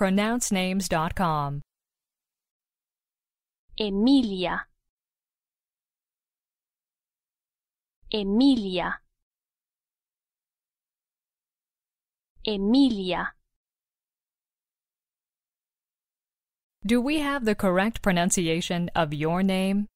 pronouncenames.com. Emilia Emilia Emilia Do we have the correct pronunciation of your name?